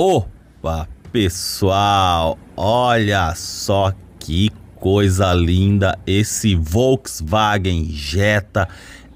Opa, pessoal, olha só que coisa linda esse Volkswagen Jetta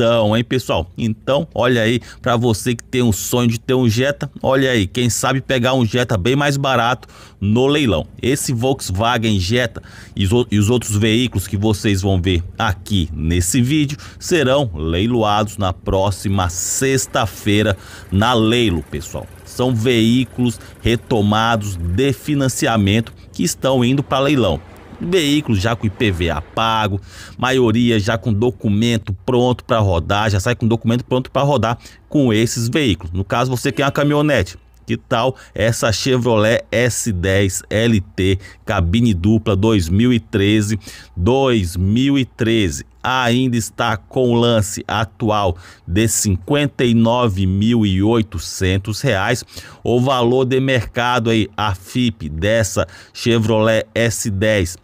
Então, hein, pessoal? Então, olha aí, para você que tem um sonho de ter um Jetta, olha aí, quem sabe pegar um Jetta bem mais barato no leilão. Esse Volkswagen Jetta e os outros veículos que vocês vão ver aqui nesse vídeo serão leiloados na próxima sexta-feira na Leilo, pessoal. São veículos retomados de financiamento que estão indo para leilão veículo já com IPVA pago, maioria já com documento pronto para rodar, já sai com documento pronto para rodar com esses veículos. No caso, você quer uma caminhonete, que tal essa Chevrolet S10 LT cabine dupla 2013? 2013 ainda está com o lance atual de R$ 59.800, o valor de mercado aí a FIP dessa Chevrolet S10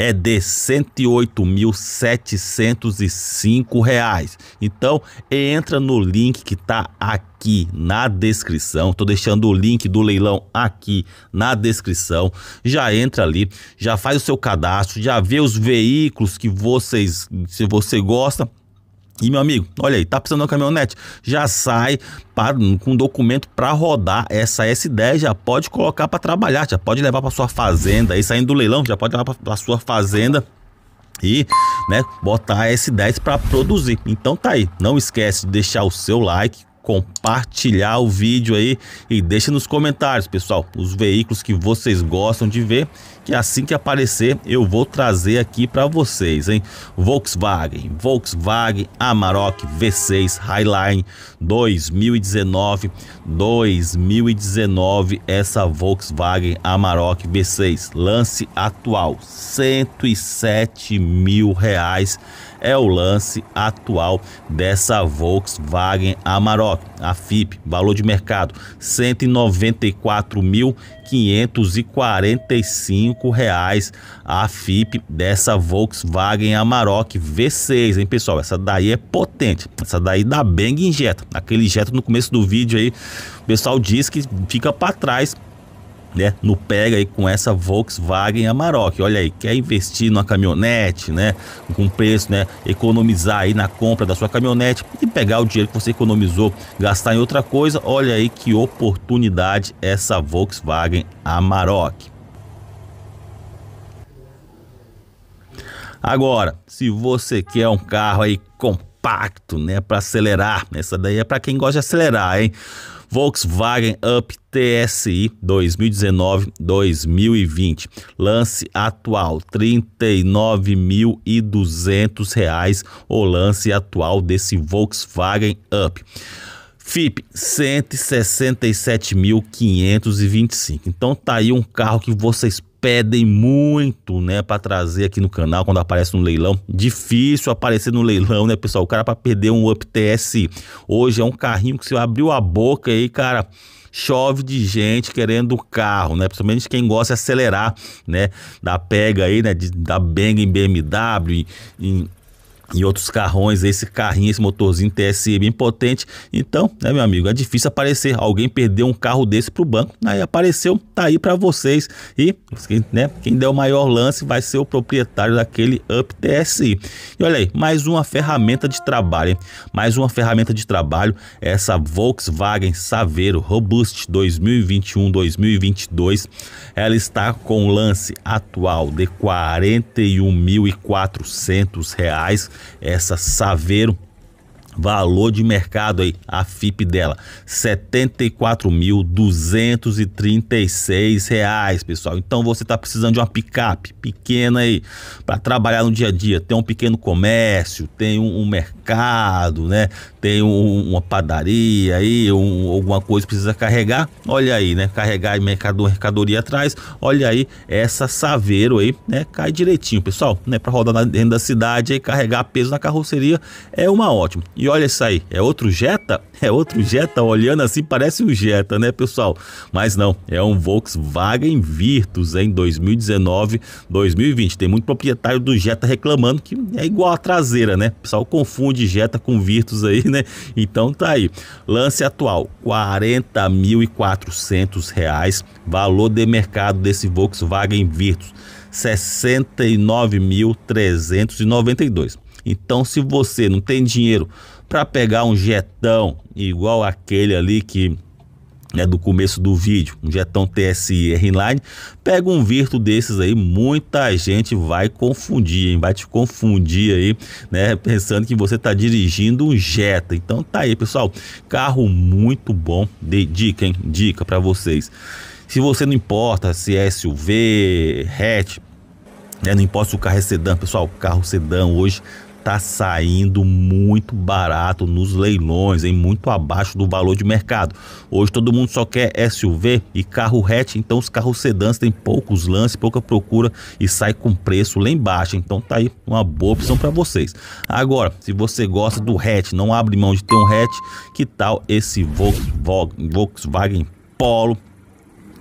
é de R$ 108.705. Então, entra no link que está aqui na descrição. Estou deixando o link do leilão aqui na descrição. Já entra ali, já faz o seu cadastro, já vê os veículos que vocês, se você gosta, e meu amigo, olha aí, tá precisando de uma caminhonete? Já sai para, com documento para rodar essa S10, já pode colocar para trabalhar, já pode levar para sua fazenda, aí saindo do leilão, já pode levar para sua fazenda e né, botar a S10 para produzir. Então tá aí, não esquece de deixar o seu like, compartilhar o vídeo aí e deixe nos comentários, pessoal, os veículos que vocês gostam de ver, que assim que aparecer eu vou trazer aqui para vocês, hein? Volkswagen, Volkswagen Amarok V6 Highline 2019, 2019 essa Volkswagen Amarok V6 lance atual 107 mil reais é o lance atual dessa Volkswagen Amarok, a FIP, valor de mercado 194.545 reais a FIP dessa Volkswagen Amarok V6, hein pessoal, essa daí é potente, essa daí dá bang injeta, aquele injeta no começo do vídeo aí, o pessoal diz que fica para trás né, no pega aí com essa Volkswagen Amarok. Olha aí, quer investir numa caminhonete, né, com preço, né, economizar aí na compra da sua caminhonete e pegar o dinheiro que você economizou, gastar em outra coisa. Olha aí que oportunidade essa Volkswagen Amarok. Agora, se você quer um carro aí compacto, né, para acelerar, essa daí é para quem gosta de acelerar, hein? Volkswagen Up TSI 2019-2020. Lance atual R$ 39.200 o lance atual desse Volkswagen Up. FIP 167.525. Então tá aí um carro que vocês pedem muito, né, para trazer aqui no canal quando aparece no leilão. Difícil aparecer no leilão, né, pessoal? O cara para perder um Up hoje é um carrinho que se abriu a boca aí, cara, chove de gente querendo o carro, né? Principalmente quem gosta de acelerar, né? Da pega aí, né? De, da Bang em BMW, em, e outros carrões, esse carrinho, esse motorzinho TSI bem potente. Então, né, meu amigo, é difícil aparecer. Alguém perdeu um carro desse pro banco, aí apareceu, tá aí para vocês. E né, quem der o maior lance vai ser o proprietário daquele Up TSI. E olha aí, mais uma ferramenta de trabalho, hein? mais uma ferramenta de trabalho, essa Volkswagen Saveiro Robust 2021-2022. Ela está com lance atual de R$ 41.400 essa Saveiro valor de mercado aí, a FIP dela, R$ reais, pessoal. Então você está precisando de uma picape pequena aí para trabalhar no dia a dia, tem um pequeno comércio, tem um, um mercado, né? Tem um, uma padaria aí, um, alguma coisa precisa carregar. Olha aí, né? Carregar mercadoria atrás. Olha aí essa Saveiro aí, né? Cai direitinho, pessoal, né? Para rodar dentro da cidade e carregar peso na carroceria é uma ótima. E olha isso aí, é outro Jetta? É outro Jetta, olhando assim parece um Jetta, né, pessoal? Mas não, é um Volkswagen Virtus em 2019, 2020. Tem muito proprietário do Jetta reclamando que é igual a traseira, né? O pessoal confunde Jetta com Virtus aí, né? Então tá aí. Lance atual, R$ 40.400, valor de mercado desse Volkswagen Virtus, 69.392. Então, se você não tem dinheiro para pegar um jetão igual aquele ali que é do começo do vídeo, um jetão TSI Inline, pega um Virtu desses aí, muita gente vai confundir, hein? vai te confundir aí, né, pensando que você tá dirigindo um Jetta. Então tá aí, pessoal, carro muito bom, de dica, hein? Dica para vocês. Se você não importa se é SUV, hatch, né? não importa se o carro é sedã, pessoal, carro sedã hoje tá saindo muito barato nos leilões, em muito abaixo do valor de mercado. Hoje todo mundo só quer SUV e carro hatch, então os carros sedãs têm poucos lances, pouca procura e sai com preço lá embaixo. Então tá aí uma boa opção para vocês. Agora, se você gosta do hatch, não abre mão de ter um hatch, que tal esse Volkswagen Polo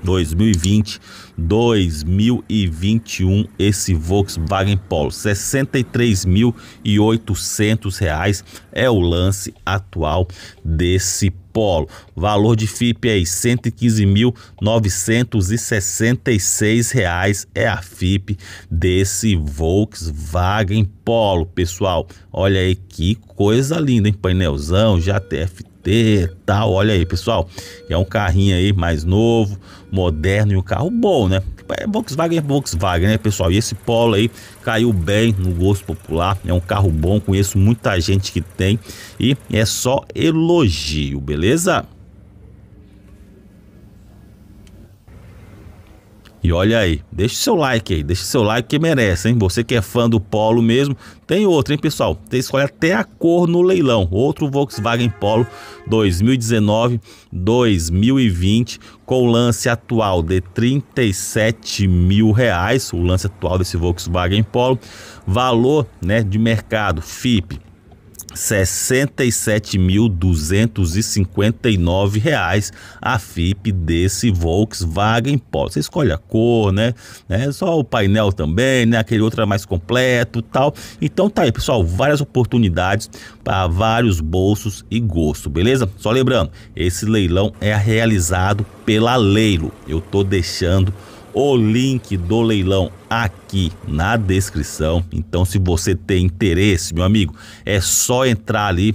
2020, 2021 esse Volkswagen Polo, 63.800 reais é o lance atual desse Polo. Valor de FIP aí, 115.966 reais é a FIP desse Volkswagen Polo, pessoal. Olha aí que coisa linda, hein? Painelzão, já TFT GT tal. Olha aí, pessoal. É um carrinho aí mais novo, moderno e um carro bom, né? É Volkswagen é Volkswagen, né, pessoal? E esse Polo aí caiu bem no gosto popular. É um carro bom, conheço muita gente que tem e é só elogio, beleza? E olha aí, deixa seu like aí, deixa seu like que merece, hein? Você que é fã do Polo mesmo, tem outro, hein, pessoal? Tem escolhe até a cor no leilão. Outro Volkswagen Polo 2019-2020 com o lance atual de 37 mil reais, o lance atual desse Volkswagen Polo, valor, né, de mercado FIP 67.259 reais a FIP desse Volkswagen Polo. Você escolhe a cor, né? É só o painel também, né? Aquele outro é mais completo, tal. Então tá aí, pessoal, várias oportunidades para vários bolsos e gosto, beleza? Só lembrando, esse leilão é realizado pela Leilo. Eu tô deixando o link do leilão aqui na descrição. Então, se você tem interesse, meu amigo, é só entrar ali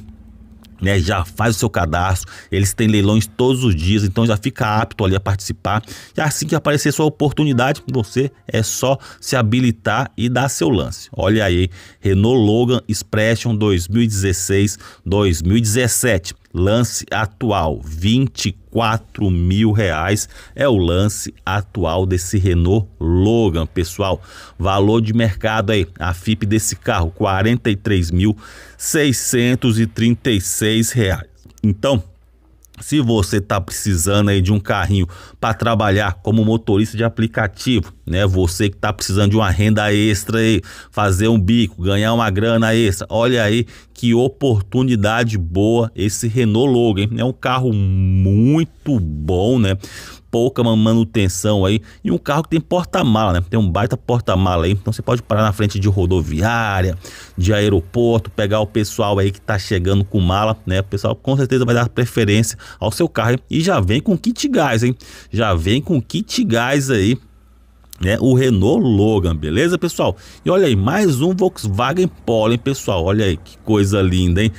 né, já faz o seu cadastro, eles têm leilões todos os dias, então já fica apto ali a participar. E assim que aparecer sua oportunidade, você é só se habilitar e dar seu lance. Olha aí, Renault Logan Expression 2016-2017. Lance atual, 24 mil reais é o lance atual desse Renault Logan, pessoal. Valor de mercado aí, a FIP desse carro, 43.636 reais. Então, se você está precisando aí de um carrinho para trabalhar como motorista de aplicativo, né? Você que está precisando de uma renda extra aí, fazer um bico, ganhar uma grana extra, olha aí que oportunidade boa esse Renault Logan. É um carro muito bom, né? pouca manutenção aí e um carro que tem porta-mala, né? Tem um baita porta-mala aí, então você pode parar na frente de rodoviária, de aeroporto, pegar o pessoal aí que tá chegando com mala, né? O pessoal com certeza vai dar preferência ao seu carro hein? e já vem com kit gás, hein? Já vem com kit gás aí né? O Renault Logan, beleza, pessoal? E olha aí, mais um Volkswagen Polo, hein, pessoal? Olha aí que coisa linda, hein?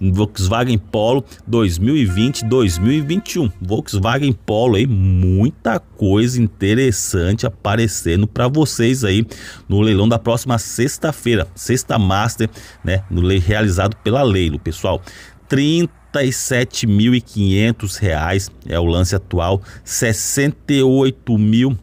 Volkswagen Polo 2020-2021. Volkswagen Polo aí, muita coisa interessante aparecendo para vocês aí no leilão da próxima sexta-feira, sexta master, né, no realizado pela Leilo, pessoal. 30 R$ reais é o lance atual, R$ 68.000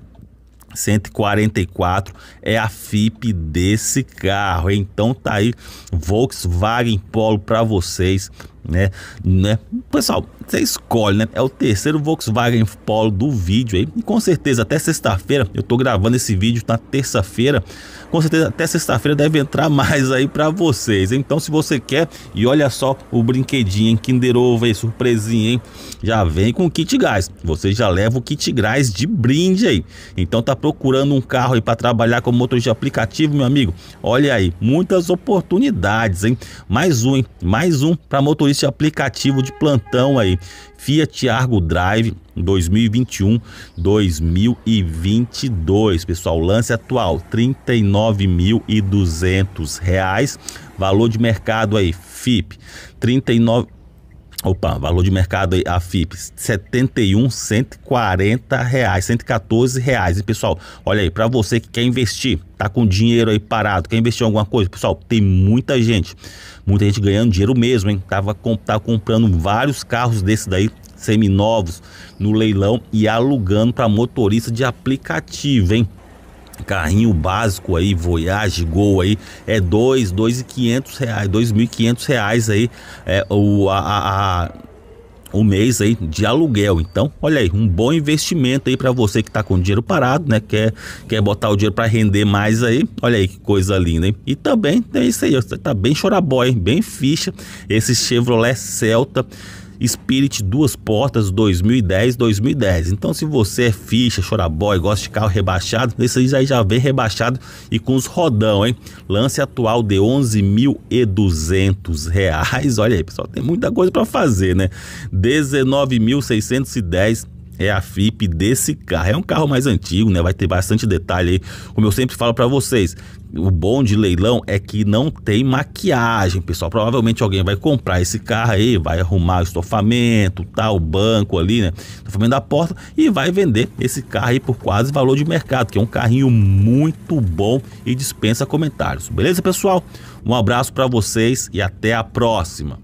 144 é a FIP desse carro. Então tá aí Volkswagen Polo para vocês né? né? Pessoal, você escolhe, né? É o terceiro Volkswagen Polo do vídeo aí. E com certeza até sexta-feira, eu tô gravando esse vídeo na terça-feira. Com certeza até sexta-feira deve entrar mais aí para vocês. Então, se você quer, e olha só o brinquedinho, hein? Kinder Ovo aí, surpresinha, hein? Já vem com kit gás. Você já leva o kit gás de brinde aí. Então, tá procurando um carro aí para trabalhar como motor de aplicativo, meu amigo? Olha aí, muitas oportunidades, hein? Mais um, hein? Mais um para motorista esse aplicativo de plantão aí, Fiat Argo Drive 2021-2022. Pessoal, lance atual R$ 39.200, valor de mercado aí, FIP, 39 Opa, valor de mercado aí, a FIP, 71, 140 reais, 114 reais. E pessoal, olha aí, para você que quer investir, tá com dinheiro aí parado, quer investir em alguma coisa, pessoal, tem muita gente, muita gente ganhando dinheiro mesmo, hein? Tava, tava tá comprando vários carros desses daí, seminovos, no leilão e alugando para motorista de aplicativo, hein? carrinho básico aí, Voyage, Gol aí, é dois, dois e quinhentos reais, dois mil e quinhentos reais aí, é, o, a, a, a o mês aí de aluguel. Então, olha aí, um bom investimento aí para você que tá com dinheiro parado, né? Quer, quer botar o dinheiro para render mais aí. Olha aí que coisa linda, hein? E também é isso aí, está tá bem chorabói, bem ficha esse Chevrolet Celta Spirit duas portas 2010, 2010. Então se você é ficha, chorabói, gosta de carro rebaixado, esses aí já vem rebaixado e com os rodão, hein? Lance atual de 11.200 reais. Olha aí, pessoal, tem muita coisa para fazer, né? 19.610 é a FIP desse carro. É um carro mais antigo, né? Vai ter bastante detalhe aí. Como eu sempre falo para vocês, o bom de leilão é que não tem maquiagem, pessoal. Provavelmente alguém vai comprar esse carro aí, vai arrumar o estofamento, tal, tá, banco ali, né? Estofamento da porta e vai vender esse carro aí por quase valor de mercado, que é um carrinho muito bom e dispensa comentários. Beleza, pessoal? Um abraço para vocês e até a próxima.